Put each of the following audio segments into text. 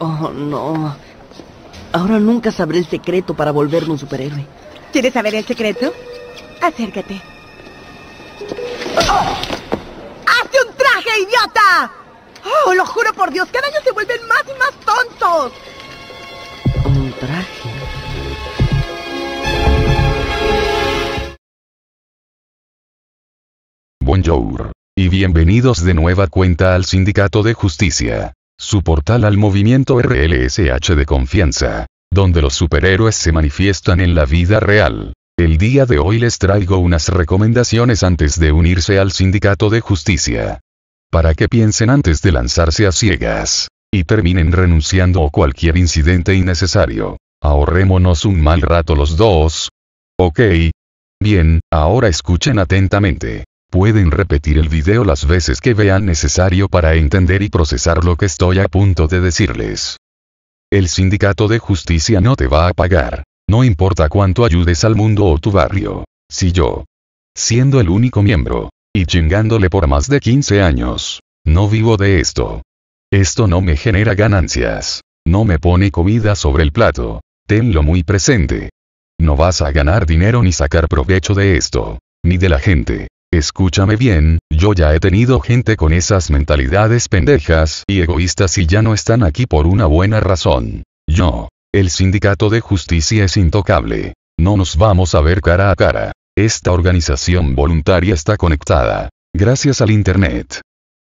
Oh, no. Ahora nunca sabré el secreto para volverme un superhéroe. ¿Quieres saber el secreto? Acércate. ¡Hace ¡Oh! ¡Hazte un traje, idiota! ¡Oh, lo juro por Dios! ¡Cada año se vuelven más y más tontos! ¿Un traje? Bonjour. Y bienvenidos de nueva cuenta al Sindicato de Justicia. Su portal al movimiento RLSH de confianza, donde los superhéroes se manifiestan en la vida real. El día de hoy les traigo unas recomendaciones antes de unirse al sindicato de justicia. Para que piensen antes de lanzarse a ciegas. Y terminen renunciando a cualquier incidente innecesario. Ahorrémonos un mal rato los dos. Ok. Bien, ahora escuchen atentamente. Pueden repetir el video las veces que vean necesario para entender y procesar lo que estoy a punto de decirles. El sindicato de justicia no te va a pagar. No importa cuánto ayudes al mundo o tu barrio. Si yo, siendo el único miembro, y chingándole por más de 15 años, no vivo de esto. Esto no me genera ganancias. No me pone comida sobre el plato. Tenlo muy presente. No vas a ganar dinero ni sacar provecho de esto, ni de la gente. Escúchame bien, yo ya he tenido gente con esas mentalidades pendejas y egoístas y ya no están aquí por una buena razón. Yo. El sindicato de justicia es intocable. No nos vamos a ver cara a cara. Esta organización voluntaria está conectada. Gracias al Internet.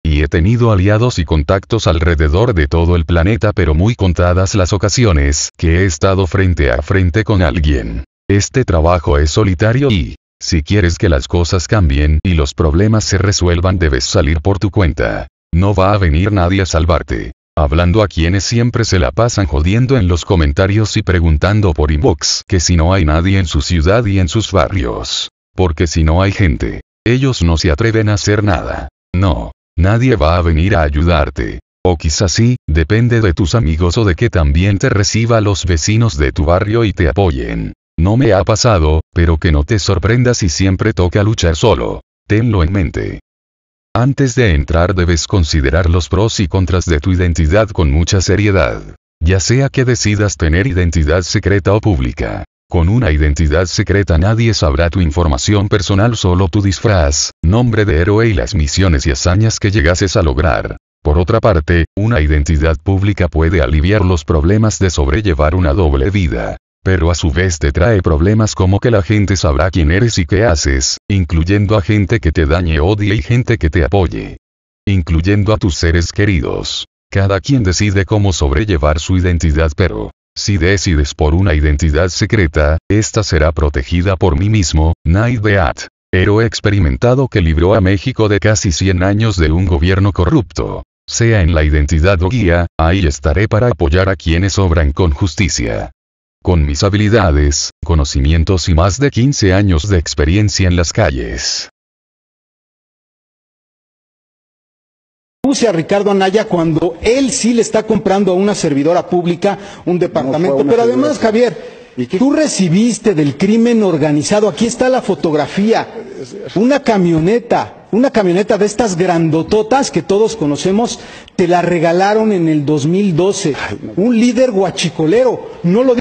Y he tenido aliados y contactos alrededor de todo el planeta pero muy contadas las ocasiones que he estado frente a frente con alguien. Este trabajo es solitario y, si quieres que las cosas cambien y los problemas se resuelvan debes salir por tu cuenta. No va a venir nadie a salvarte. Hablando a quienes siempre se la pasan jodiendo en los comentarios y preguntando por inbox que si no hay nadie en su ciudad y en sus barrios. Porque si no hay gente, ellos no se atreven a hacer nada. No, nadie va a venir a ayudarte. O quizás sí, depende de tus amigos o de que también te reciba los vecinos de tu barrio y te apoyen. No me ha pasado, pero que no te sorprenda si siempre toca luchar solo. Tenlo en mente. Antes de entrar debes considerar los pros y contras de tu identidad con mucha seriedad. Ya sea que decidas tener identidad secreta o pública. Con una identidad secreta nadie sabrá tu información personal, solo tu disfraz, nombre de héroe y las misiones y hazañas que llegases a lograr. Por otra parte, una identidad pública puede aliviar los problemas de sobrellevar una doble vida. Pero a su vez te trae problemas como que la gente sabrá quién eres y qué haces, incluyendo a gente que te dañe, odie y gente que te apoye. Incluyendo a tus seres queridos. Cada quien decide cómo sobrellevar su identidad pero, si decides por una identidad secreta, esta será protegida por mí mismo, Night Beat. Héroe experimentado que libró a México de casi 100 años de un gobierno corrupto. Sea en la identidad o guía, ahí estaré para apoyar a quienes obran con justicia. Con mis habilidades, conocimientos y más de 15 años de experiencia en las calles. Puse a Ricardo Anaya cuando él sí le está comprando a una servidora pública un departamento. Pero además, Javier, tú recibiste del crimen organizado, aquí está la fotografía, una camioneta, una camioneta de estas grandototas que todos conocemos, te la regalaron en el 2012. Un líder guachicolero, no lo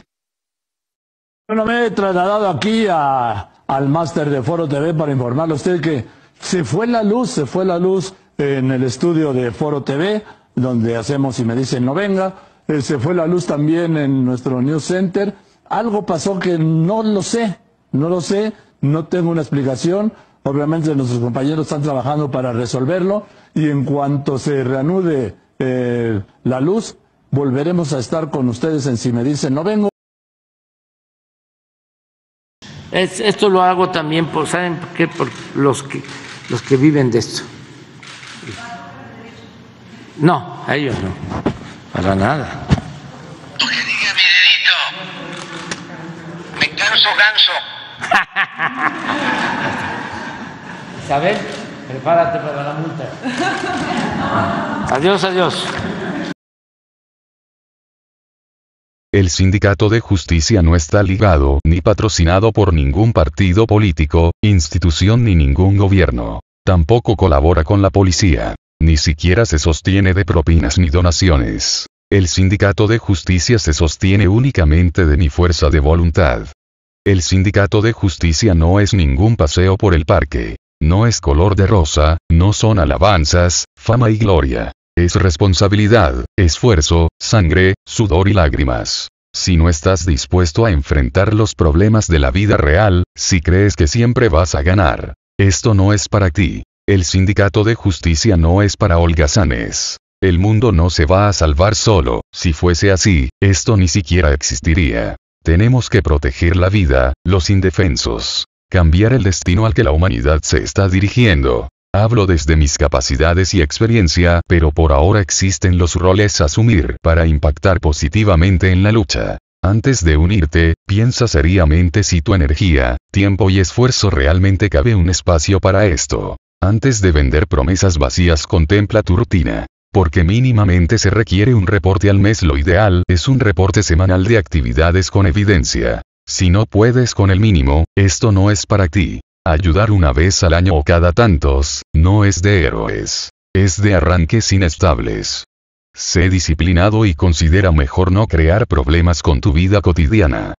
bueno, me he trasladado aquí a, al máster de Foro TV para informarle a usted que se fue la luz, se fue la luz en el estudio de Foro TV, donde hacemos y me dicen no venga, eh, se fue la luz también en nuestro News Center. Algo pasó que no lo sé, no lo sé, no tengo una explicación. Obviamente nuestros compañeros están trabajando para resolverlo y en cuanto se reanude eh, la luz, volveremos a estar con ustedes en Si me dicen no vengo. Es, esto lo hago también por, ¿saben por qué? Por los que, los que viven de esto. No, a ellos no, para nada. que diga mi dedito, me canso ganso. Isabel, prepárate para la multa. Adiós, adiós. El sindicato de justicia no está ligado ni patrocinado por ningún partido político, institución ni ningún gobierno. Tampoco colabora con la policía. Ni siquiera se sostiene de propinas ni donaciones. El sindicato de justicia se sostiene únicamente de mi fuerza de voluntad. El sindicato de justicia no es ningún paseo por el parque. No es color de rosa, no son alabanzas, fama y gloria. Es responsabilidad, esfuerzo, sangre, sudor y lágrimas. Si no estás dispuesto a enfrentar los problemas de la vida real, si crees que siempre vas a ganar, esto no es para ti. El sindicato de justicia no es para holgazanes. El mundo no se va a salvar solo, si fuese así, esto ni siquiera existiría. Tenemos que proteger la vida, los indefensos, cambiar el destino al que la humanidad se está dirigiendo, Hablo desde mis capacidades y experiencia, pero por ahora existen los roles a asumir para impactar positivamente en la lucha. Antes de unirte, piensa seriamente si tu energía, tiempo y esfuerzo realmente cabe un espacio para esto. Antes de vender promesas vacías, contempla tu rutina. Porque mínimamente se requiere un reporte al mes, lo ideal es un reporte semanal de actividades con evidencia. Si no puedes con el mínimo, esto no es para ti. Ayudar una vez al año o cada tantos, no es de héroes. Es de arranques inestables. Sé disciplinado y considera mejor no crear problemas con tu vida cotidiana.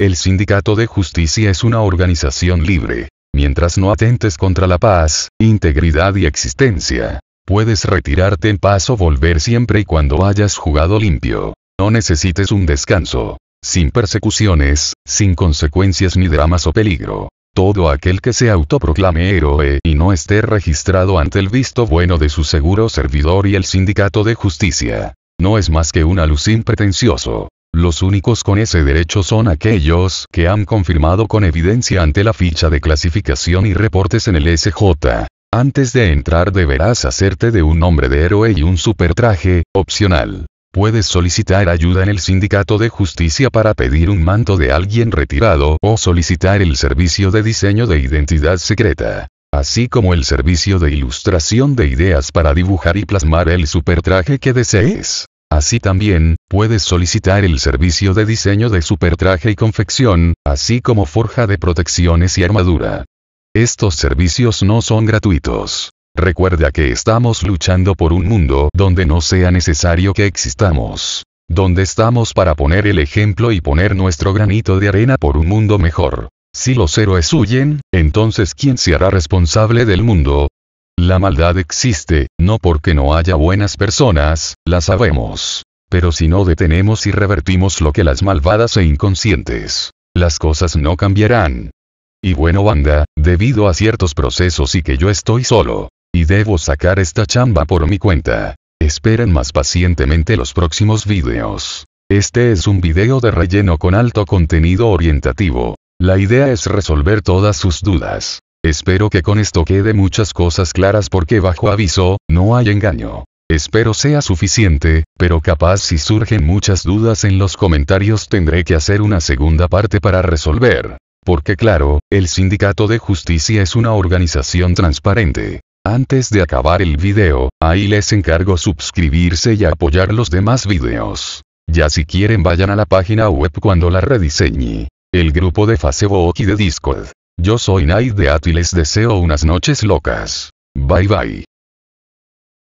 El Sindicato de Justicia es una organización libre. Mientras no atentes contra la paz, integridad y existencia, puedes retirarte en paz o volver siempre y cuando hayas jugado limpio. No necesites un descanso. Sin persecuciones, sin consecuencias ni dramas o peligro. Todo aquel que se autoproclame héroe y no esté registrado ante el visto bueno de su seguro servidor y el sindicato de justicia. No es más que un alucín pretencioso. Los únicos con ese derecho son aquellos que han confirmado con evidencia ante la ficha de clasificación y reportes en el SJ. Antes de entrar deberás hacerte de un nombre de héroe y un supertraje, opcional. Puedes solicitar ayuda en el sindicato de justicia para pedir un manto de alguien retirado o solicitar el servicio de diseño de identidad secreta así como el servicio de ilustración de ideas para dibujar y plasmar el supertraje que desees. Así también, puedes solicitar el servicio de diseño de supertraje y confección, así como forja de protecciones y armadura. Estos servicios no son gratuitos. Recuerda que estamos luchando por un mundo donde no sea necesario que existamos. Donde estamos para poner el ejemplo y poner nuestro granito de arena por un mundo mejor. Si los héroes huyen, entonces ¿quién se hará responsable del mundo? La maldad existe, no porque no haya buenas personas, la sabemos. Pero si no detenemos y revertimos lo que las malvadas e inconscientes, las cosas no cambiarán. Y bueno banda, debido a ciertos procesos y que yo estoy solo, y debo sacar esta chamba por mi cuenta. Esperen más pacientemente los próximos videos. Este es un video de relleno con alto contenido orientativo. La idea es resolver todas sus dudas. Espero que con esto quede muchas cosas claras porque bajo aviso, no hay engaño. Espero sea suficiente, pero capaz si surgen muchas dudas en los comentarios tendré que hacer una segunda parte para resolver. Porque claro, el Sindicato de Justicia es una organización transparente. Antes de acabar el video, ahí les encargo suscribirse y apoyar los demás videos. Ya si quieren vayan a la página web cuando la rediseñe. El grupo de Facebook y de Discord. Yo soy Night de y les deseo unas noches locas. Bye bye.